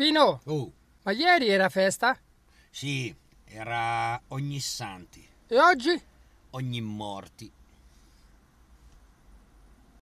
Pino, Oh, ma ieri era festa? sì, era ogni santi, E oggi? ogni morti.